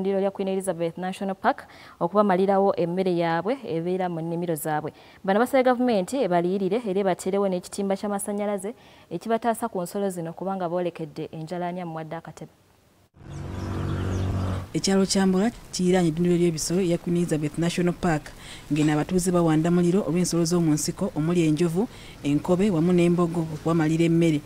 ndiro ya Queen Elizabeth National Park okubamalirawo emmere yaabwe ebeera mu nnimiro zaabwe bano basabye gavumenti ebaliyirire era ebateerewo n'ekitimba ky'amasannyalaze ekibataasa ku nsolo zino kubanga boolekedde enjalaanya muwadde akatebe ekyalo kya mbula kiiraanye eddundiro ly'ebisolo ya queen elizabeth national park ng'eno abatuuze bawanda muliro olw'ensolo z'omu nsiko omuli enjovu enkobe wamu n'embogo okubamalira emmere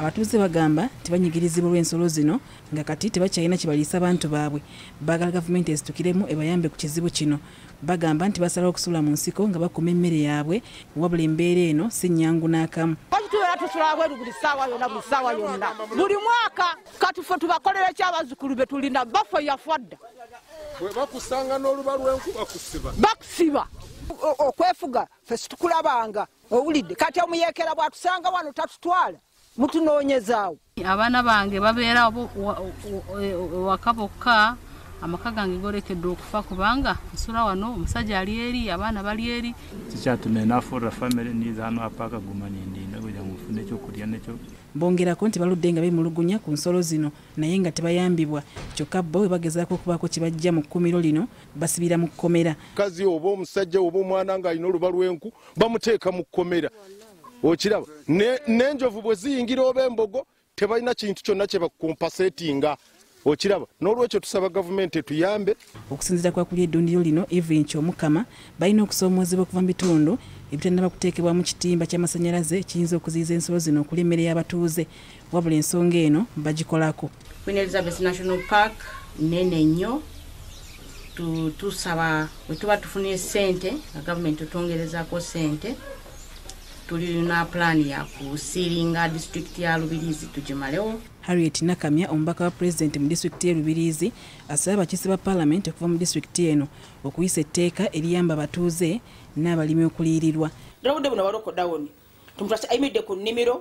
abatuuze bagamba tebanyigirizibwa olw'ensolo zino nga kati tebakyalina kyebaliisa abantu baabwe baagala gavumenti ezitukiremu ebayambe ku kizibu kino bagamba nti basalawo okusula mu nsiko nga bakuma emmere yaabwe wabula embeera eno si nyangu n'akamu tubeera tusulabweru buli saawa yonna buli saawa yonna buli mwaka katufe tubakolere ekyabazukulu be tulina bafe yafa dda bakusanga n'oluba lwenkubakusiba bakusiba okwefuga fe situkulabanga owulidde kati omuyeekera bwatusanga wano tatutwala mutunonyezaawo abaana bange babeera waka bokka amaka gange gorekedde okufa kubanga nsula wano omusajja ali eri abaana bali eri bongerako nti baludde nga bemulugunya ku nsolo zino naye nga tebayambibwa kyokka bo we bagezaako okubaako kye bajja mu kkomero lino basibira mu kkomera mukazi oba omusajja oba omwana ng'alina oluba lw'enku bamuteeka mu kkomera okiraba nenjovu bwe ziyingira oba embogo tebalina kintu kyonna kyebakumpa setinga okiraba n'olwekyo tusaba gavumenti etuyambe okusinzira kwakulya eddundiro lino evi nky omukama balina okusoomoozebwa okuva mu bitundu ebitandaba kuteekebwa mu kitimba ky'amasanyalaze kiyinza okuziyiza ensolo zino okulya emmere y'abatuuze wabula ensonga eno bagikolako queen elizabeth national park nene nnyo tusaba bwe tuba tufunire sente nga gavumenti otwongerezaako sente tulina pulaani yakusiringa disitulikiti ya lubirizi tugimalewo harriet nakamya omubaka wa pulezidenti mu disitulikiti y'elubirizi asaba abakiisi ba paalamenti okuva mu disitulikiti eno okuyisa etteeka eriyamba abatuuze n'abalimi okuliyirirwa ndawudde buno balokodawuni tumutasi ayimiridde ku nnimiro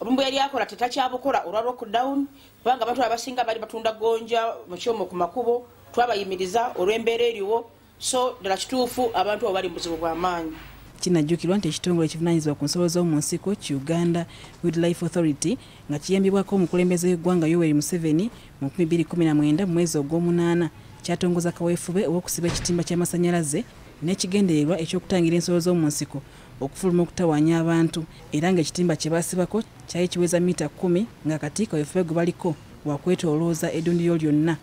olumbu yali akola tetakyabukola olwa lokodawuni kubanga abantu abasinga bali batunda gonja mu kyomu ku makubo twabayimiriza olw'embeera eriwo so ddala kituufu abantu abo bali mu buzibu bw'amaanyi kinajjukirwa nti ekitongole ekivunanyizibwa ku nsolo z'omu nsiko ki uganda woodlife authority nga kiyambibwako omukulembeze w'eggwanga yoweri museveni mu 219 mu mwezi ogw'omunaana kyatongoza kaweefube ow'okusiba ekitimba ky'amasanyalaze n'ekigendererwa ekyokutangira ensolo z'omu nsiko okufuluma okutawaanya abantu era ngaekitimba kye baasibako kyali kiweza mita 1 nga kati kaweefube gwe baliko wakwetolooza eddundiro lyonna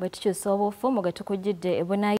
bwe tukyusa obuufu mugetukujjidde ebunayo